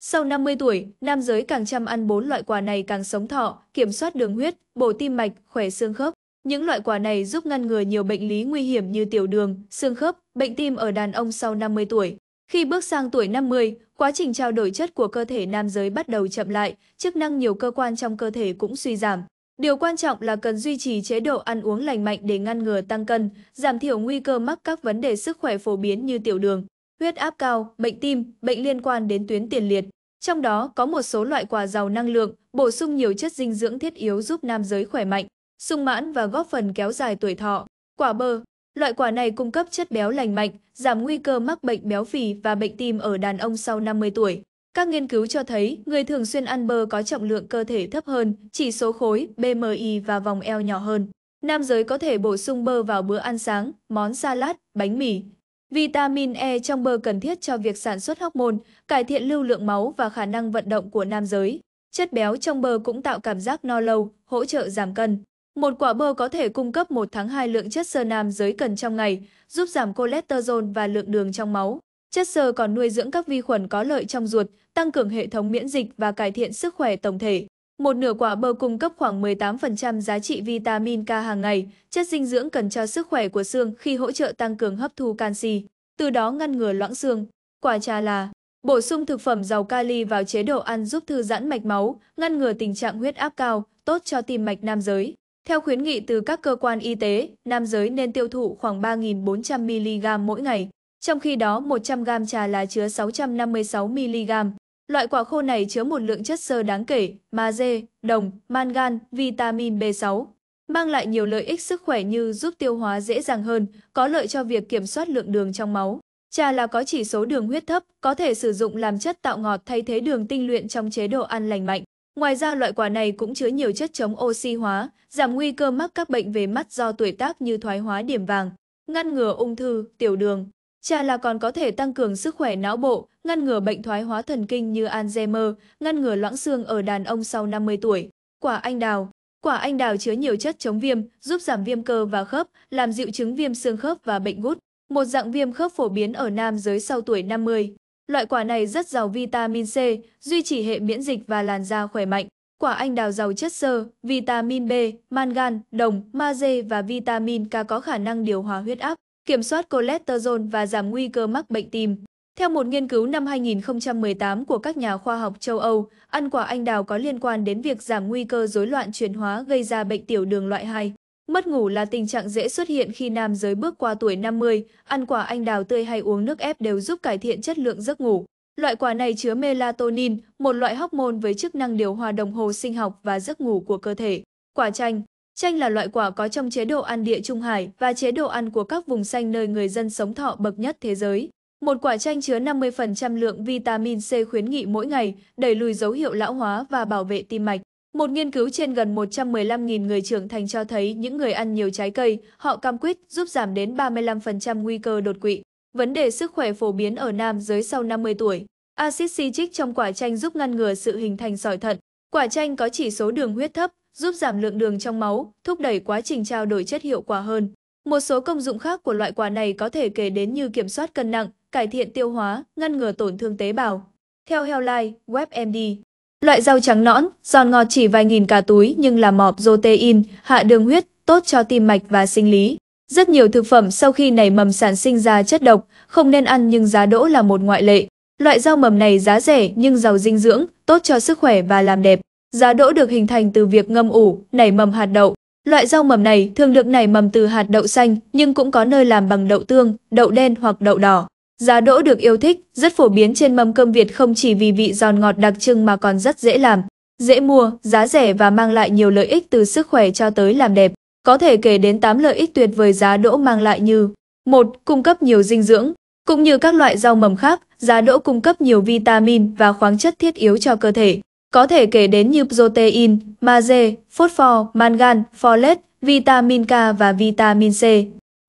Sau 50 tuổi, nam giới càng chăm ăn bốn loại quả này càng sống thọ, kiểm soát đường huyết, bổ tim mạch, khỏe xương khớp. Những loại quả này giúp ngăn ngừa nhiều bệnh lý nguy hiểm như tiểu đường, xương khớp, bệnh tim ở đàn ông sau 50 tuổi. Khi bước sang tuổi 50, quá trình trao đổi chất của cơ thể nam giới bắt đầu chậm lại, chức năng nhiều cơ quan trong cơ thể cũng suy giảm. Điều quan trọng là cần duy trì chế độ ăn uống lành mạnh để ngăn ngừa tăng cân, giảm thiểu nguy cơ mắc các vấn đề sức khỏe phổ biến như tiểu đường, huyết áp cao, bệnh tim, bệnh liên quan đến tuyến tiền liệt. Trong đó có một số loại quả giàu năng lượng, bổ sung nhiều chất dinh dưỡng thiết yếu giúp nam giới khỏe mạnh, sung mãn và góp phần kéo dài tuổi thọ. Quả bơ, loại quả này cung cấp chất béo lành mạnh, giảm nguy cơ mắc bệnh béo phì và bệnh tim ở đàn ông sau 50 tuổi. Các nghiên cứu cho thấy người thường xuyên ăn bơ có trọng lượng cơ thể thấp hơn, chỉ số khối, BMI và vòng eo nhỏ hơn. Nam giới có thể bổ sung bơ vào bữa ăn sáng, món salad, bánh mì, Vitamin E trong bơ cần thiết cho việc sản xuất hormone, cải thiện lưu lượng máu và khả năng vận động của nam giới. Chất béo trong bơ cũng tạo cảm giác no lâu, hỗ trợ giảm cân. Một quả bơ có thể cung cấp 1 tháng 2 lượng chất xơ nam giới cần trong ngày, giúp giảm cholesterol và lượng đường trong máu. Chất xơ còn nuôi dưỡng các vi khuẩn có lợi trong ruột, tăng cường hệ thống miễn dịch và cải thiện sức khỏe tổng thể. Một nửa quả bơ cung cấp khoảng 18% giá trị vitamin K hàng ngày, chất dinh dưỡng cần cho sức khỏe của xương khi hỗ trợ tăng cường hấp thu canxi, từ đó ngăn ngừa loãng xương. Quả trà là bổ sung thực phẩm giàu kali vào chế độ ăn giúp thư giãn mạch máu, ngăn ngừa tình trạng huyết áp cao, tốt cho tim mạch nam giới. Theo khuyến nghị từ các cơ quan y tế, nam giới nên tiêu thụ khoảng 3.400 mg mỗi ngày, trong khi đó 100 g trà là chứa 656 mg, Loại quả khô này chứa một lượng chất xơ đáng kể, magie, đồng, mangan, vitamin B6, mang lại nhiều lợi ích sức khỏe như giúp tiêu hóa dễ dàng hơn, có lợi cho việc kiểm soát lượng đường trong máu. Trà là có chỉ số đường huyết thấp, có thể sử dụng làm chất tạo ngọt thay thế đường tinh luyện trong chế độ ăn lành mạnh. Ngoài ra loại quả này cũng chứa nhiều chất chống oxy hóa, giảm nguy cơ mắc các bệnh về mắt do tuổi tác như thoái hóa điểm vàng, ngăn ngừa ung thư, tiểu đường. Trà là còn có thể tăng cường sức khỏe não bộ, ngăn ngừa bệnh thoái hóa thần kinh như Alzheimer, ngăn ngừa loãng xương ở đàn ông sau 50 tuổi. Quả anh đào Quả anh đào chứa nhiều chất chống viêm, giúp giảm viêm cơ và khớp, làm dịu chứng viêm xương khớp và bệnh gút, một dạng viêm khớp phổ biến ở nam giới sau tuổi 50. Loại quả này rất giàu vitamin C, duy trì hệ miễn dịch và làn da khỏe mạnh. Quả anh đào giàu chất xơ, vitamin B, mangan, đồng, magie và vitamin K có khả năng điều hòa huyết áp, kiểm soát cholesterol và giảm nguy cơ mắc bệnh tim. Theo một nghiên cứu năm 2018 của các nhà khoa học châu Âu, ăn quả anh đào có liên quan đến việc giảm nguy cơ rối loạn chuyển hóa gây ra bệnh tiểu đường loại 2. Mất ngủ là tình trạng dễ xuất hiện khi nam giới bước qua tuổi 50, ăn quả anh đào tươi hay uống nước ép đều giúp cải thiện chất lượng giấc ngủ. Loại quả này chứa melatonin, một loại hormone với chức năng điều hòa đồng hồ sinh học và giấc ngủ của cơ thể. Quả chanh Chanh là loại quả có trong chế độ ăn địa Trung Hải và chế độ ăn của các vùng xanh nơi người dân sống thọ bậc nhất thế giới. Một quả chanh chứa 50% lượng vitamin C khuyến nghị mỗi ngày, đẩy lùi dấu hiệu lão hóa và bảo vệ tim mạch. Một nghiên cứu trên gần 115.000 người trưởng thành cho thấy những người ăn nhiều trái cây, họ cam quýt giúp giảm đến 35% nguy cơ đột quỵ. Vấn đề sức khỏe phổ biến ở nam giới sau 50 tuổi. Acid citric trong quả chanh giúp ngăn ngừa sự hình thành sỏi thận. Quả chanh có chỉ số đường huyết thấp, giúp giảm lượng đường trong máu, thúc đẩy quá trình trao đổi chất hiệu quả hơn. Một số công dụng khác của loại quả này có thể kể đến như kiểm soát cân nặng, cải thiện tiêu hóa, ngăn ngừa tổn thương tế bào. Theo Healthline, WebMD, loại rau trắng nõn, giòn ngọt chỉ vài nghìn cả túi nhưng là mọp protein, hạ đường huyết, tốt cho tim mạch và sinh lý. Rất nhiều thực phẩm sau khi nảy mầm sản sinh ra chất độc, không nên ăn nhưng giá đỗ là một ngoại lệ. Loại rau mầm này giá rẻ nhưng giàu dinh dưỡng, tốt cho sức khỏe và làm đẹp. Giá đỗ được hình thành từ việc ngâm ủ, nảy mầm hạt đậu. Loại rau mầm này thường được nảy mầm từ hạt đậu xanh, nhưng cũng có nơi làm bằng đậu tương, đậu đen hoặc đậu đỏ. Giá đỗ được yêu thích, rất phổ biến trên mâm cơm Việt không chỉ vì vị giòn ngọt đặc trưng mà còn rất dễ làm, dễ mua, giá rẻ và mang lại nhiều lợi ích từ sức khỏe cho tới làm đẹp. Có thể kể đến 8 lợi ích tuyệt vời giá đỗ mang lại như một, Cung cấp nhiều dinh dưỡng. Cũng như các loại rau mầm khác, giá đỗ cung cấp nhiều vitamin và khoáng chất thiết yếu cho cơ thể. Có thể kể đến như protein, magie, phosphor, mangan, folate, vitamin K và vitamin C,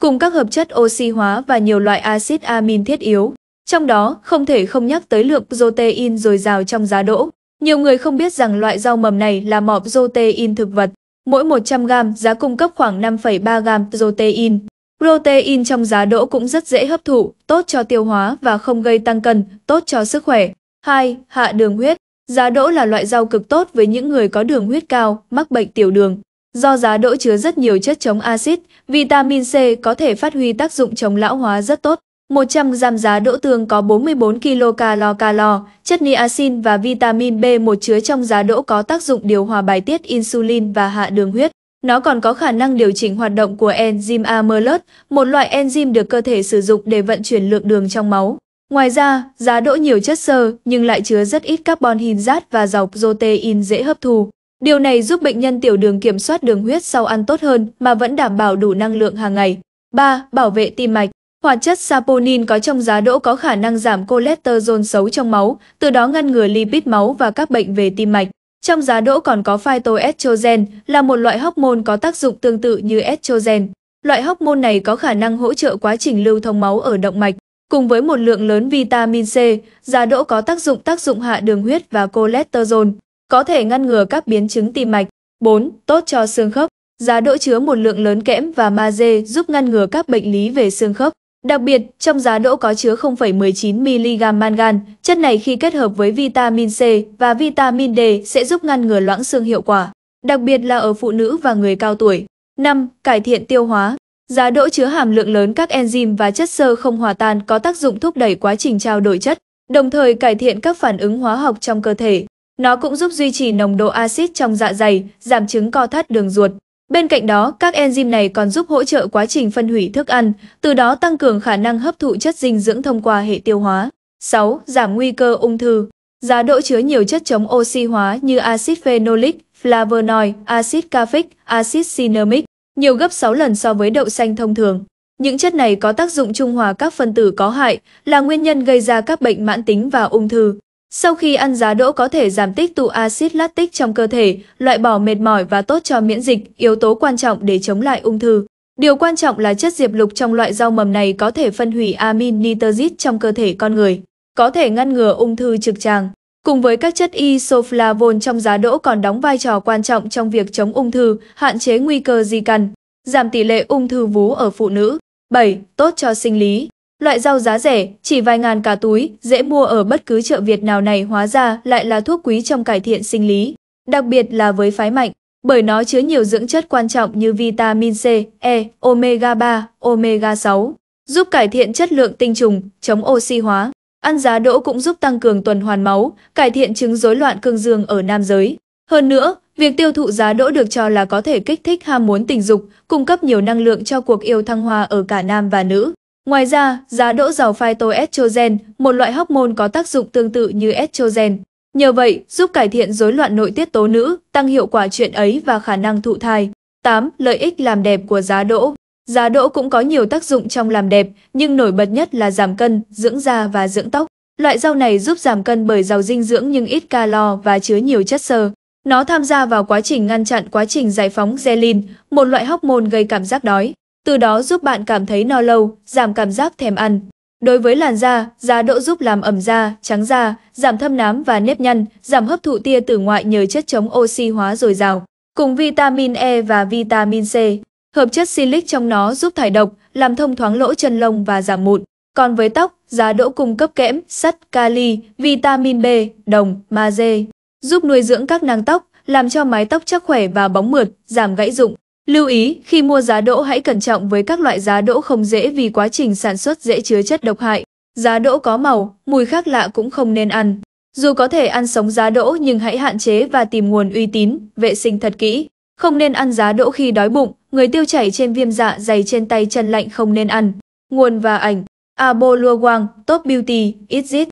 cùng các hợp chất oxy hóa và nhiều loại axit amin thiết yếu. Trong đó, không thể không nhắc tới lượng protein dồi dào trong giá đỗ. Nhiều người không biết rằng loại rau mầm này là mỏ protein thực vật. Mỗi 100 gram giá cung cấp khoảng 5,3 gram protein. Protein trong giá đỗ cũng rất dễ hấp thụ, tốt cho tiêu hóa và không gây tăng cân, tốt cho sức khỏe. 2. Hạ đường huyết Giá đỗ là loại rau cực tốt với những người có đường huyết cao, mắc bệnh tiểu đường. Do giá đỗ chứa rất nhiều chất chống axit, vitamin C có thể phát huy tác dụng chống lão hóa rất tốt. 100 g giá đỗ tương có 44 kcal calo, chất niacin và vitamin B1 chứa trong giá đỗ có tác dụng điều hòa bài tiết insulin và hạ đường huyết. Nó còn có khả năng điều chỉnh hoạt động của enzyme amylase, một loại enzyme được cơ thể sử dụng để vận chuyển lượng đường trong máu. Ngoài ra, giá đỗ nhiều chất xơ nhưng lại chứa rất ít carbon hydrat và giàu protein dễ hấp thu. Điều này giúp bệnh nhân tiểu đường kiểm soát đường huyết sau ăn tốt hơn mà vẫn đảm bảo đủ năng lượng hàng ngày. 3. Bảo vệ tim mạch Hoạt chất saponin có trong giá đỗ có khả năng giảm cholesterol xấu trong máu, từ đó ngăn ngừa lipid máu và các bệnh về tim mạch. Trong giá đỗ còn có phytoestrogen, là một loại hormone có tác dụng tương tự như estrogen. Loại hormone này có khả năng hỗ trợ quá trình lưu thông máu ở động mạch, Cùng với một lượng lớn vitamin C, giá đỗ có tác dụng tác dụng hạ đường huyết và cholesterol, có thể ngăn ngừa các biến chứng tim mạch. 4. Tốt cho xương khớp. Giá đỗ chứa một lượng lớn kẽm và magie giúp ngăn ngừa các bệnh lý về xương khớp. Đặc biệt, trong giá đỗ có chứa 0,19mg mangan, chất này khi kết hợp với vitamin C và vitamin D sẽ giúp ngăn ngừa loãng xương hiệu quả, đặc biệt là ở phụ nữ và người cao tuổi. 5. Cải thiện tiêu hóa Giá đỗ chứa hàm lượng lớn các enzyme và chất xơ không hòa tan có tác dụng thúc đẩy quá trình trao đổi chất, đồng thời cải thiện các phản ứng hóa học trong cơ thể. Nó cũng giúp duy trì nồng độ axit trong dạ dày, giảm chứng co thắt đường ruột. Bên cạnh đó, các enzyme này còn giúp hỗ trợ quá trình phân hủy thức ăn, từ đó tăng cường khả năng hấp thụ chất dinh dưỡng thông qua hệ tiêu hóa. 6. Giảm nguy cơ ung thư. Giá đỗ chứa nhiều chất chống oxy hóa như axit phenolic, flavonoid, axit caffeic, axit cinnamic, nhiều gấp 6 lần so với đậu xanh thông thường. Những chất này có tác dụng trung hòa các phân tử có hại, là nguyên nhân gây ra các bệnh mãn tính và ung thư. Sau khi ăn giá đỗ có thể giảm tích tụ axit lactic trong cơ thể, loại bỏ mệt mỏi và tốt cho miễn dịch, yếu tố quan trọng để chống lại ung thư. Điều quan trọng là chất diệp lục trong loại rau mầm này có thể phân hủy amin nitrit trong cơ thể con người, có thể ngăn ngừa ung thư trực tràng. Cùng với các chất isoflavone trong giá đỗ còn đóng vai trò quan trọng trong việc chống ung thư, hạn chế nguy cơ di căn, giảm tỷ lệ ung thư vú ở phụ nữ. 7. Tốt cho sinh lý. Loại rau giá rẻ, chỉ vài ngàn cả túi, dễ mua ở bất cứ chợ Việt nào này hóa ra lại là thuốc quý trong cải thiện sinh lý, đặc biệt là với phái mạnh, bởi nó chứa nhiều dưỡng chất quan trọng như vitamin C, E, omega 3, omega 6, giúp cải thiện chất lượng tinh trùng, chống oxy hóa. Ăn giá đỗ cũng giúp tăng cường tuần hoàn máu, cải thiện chứng rối loạn cương dương ở nam giới. Hơn nữa, việc tiêu thụ giá đỗ được cho là có thể kích thích ham muốn tình dục, cung cấp nhiều năng lượng cho cuộc yêu thăng hoa ở cả nam và nữ. Ngoài ra, giá đỗ giàu phytoestrogen, một loại hormone có tác dụng tương tự như estrogen. Nhờ vậy, giúp cải thiện rối loạn nội tiết tố nữ, tăng hiệu quả chuyện ấy và khả năng thụ thai. 8. Lợi ích làm đẹp của giá đỗ Giá đỗ cũng có nhiều tác dụng trong làm đẹp, nhưng nổi bật nhất là giảm cân, dưỡng da và dưỡng tóc. Loại rau này giúp giảm cân bởi giàu dinh dưỡng nhưng ít calo và chứa nhiều chất xơ. Nó tham gia vào quá trình ngăn chặn quá trình giải phóng ghrelin, một loại hormone gây cảm giác đói, từ đó giúp bạn cảm thấy no lâu, giảm cảm giác thèm ăn. Đối với làn da, giá đỗ giúp làm ẩm da, trắng da, giảm thâm nám và nếp nhăn, giảm hấp thụ tia tử ngoại nhờ chất chống oxy hóa dồi dào, cùng vitamin E và vitamin C. Hợp chất silic trong nó giúp thải độc, làm thông thoáng lỗ chân lông và giảm mụn. Còn với tóc, giá đỗ cung cấp kẽm, sắt, kali, vitamin B, đồng, magie, giúp nuôi dưỡng các nang tóc, làm cho mái tóc chắc khỏe và bóng mượt, giảm gãy rụng. Lưu ý, khi mua giá đỗ hãy cẩn trọng với các loại giá đỗ không dễ vì quá trình sản xuất dễ chứa chất độc hại. Giá đỗ có màu, mùi khác lạ cũng không nên ăn. Dù có thể ăn sống giá đỗ nhưng hãy hạn chế và tìm nguồn uy tín, vệ sinh thật kỹ. Không nên ăn giá đỗ khi đói bụng, người tiêu chảy trên viêm dạ dày trên tay chân lạnh không nên ăn. Nguồn và ảnh Abolo Wang, Top Beauty, Itzit.